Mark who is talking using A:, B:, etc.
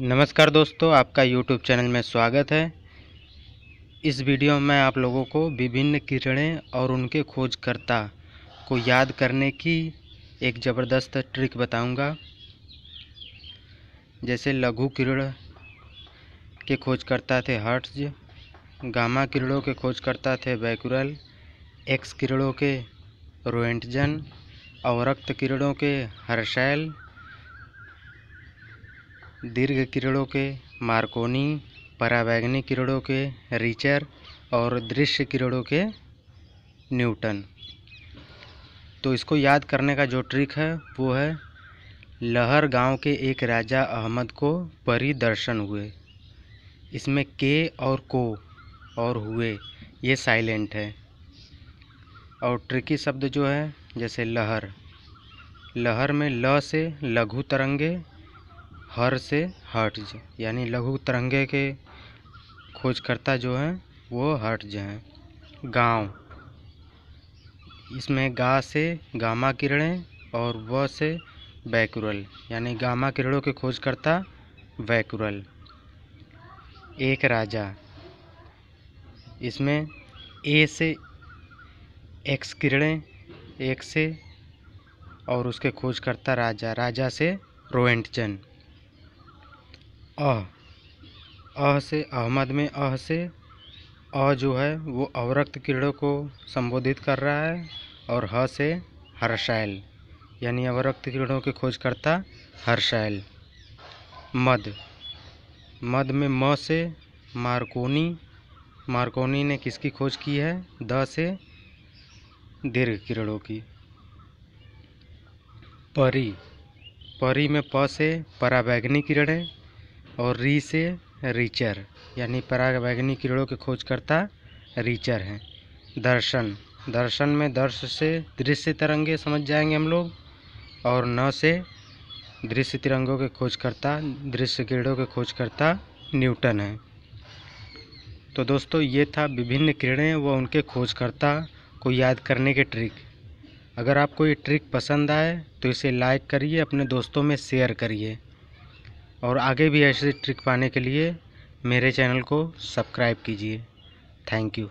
A: नमस्कार दोस्तों आपका YouTube चैनल में स्वागत है इस वीडियो में आप लोगों को विभिन्न किरणें और उनके खोजकर्ता को याद करने की एक ज़बरदस्त ट्रिक बताऊंगा जैसे लघु किरण के खोजकर्ता थे हर्ट्ज गामा किरणों के खोजकर्ता थे बैकुरल एक्स किरणों के रोएंटजन और रक्त किरणों के हर्शैल दीर्घ किरणों के मार्कोनी पराबैंगनी किरणों के रिचर और दृश्य किरणों के न्यूटन तो इसको याद करने का जो ट्रिक है वो है लहर गांव के एक राजा अहमद को परिदर्शन हुए इसमें के और को और हुए ये साइलेंट है और ट्रिकी शब्द जो है जैसे लहर लहर में ल से लघु तरंगे हर से हर्ट्ज यानी लघु तरंगे के खोजकर्ता जो हैं वो हर्ट्ज हैं गांव इसमें गा से गामा किरणें और व से वैकुरल यानी गामा किरणों के खोजकर्ता वैकुरल एक राजा इसमें ए से एक्स किरणें एक से और उसके खोजकर्ता राजा राजा से रोएंटजन अ से अहमद में अह से अ जो है वो अवरक्त किरणों को संबोधित कर रहा है और ह से हर्षैल यानी अवरक्त किरणों की खोजकर्ता हर्षैल मद मद में म से मार्कोनी मार्कोनी ने किसकी खोज की है द से दीर्घ किरणों की परी परी में प से पराबैगनी किरणें और री से रीचर यानी परागैग्नि किरणों के खोजकर्ता रीचर हैं दर्शन दर्शन में दर्श से दृश्य तिरंगे समझ जाएंगे हम लोग और न से दृश्य तिरंगों के खोजकर्ता दृश्य किरणों के खोजकर्ता न्यूटन हैं तो दोस्तों ये था विभिन्न किरणें व उनके खोजकर्ता को याद करने के ट्रिक अगर आपको ये ट्रिक पसंद आए तो इसे लाइक करिए अपने दोस्तों में शेयर करिए और आगे भी ऐसे ट्रिक पाने के लिए मेरे चैनल को सब्सक्राइब कीजिए थैंक यू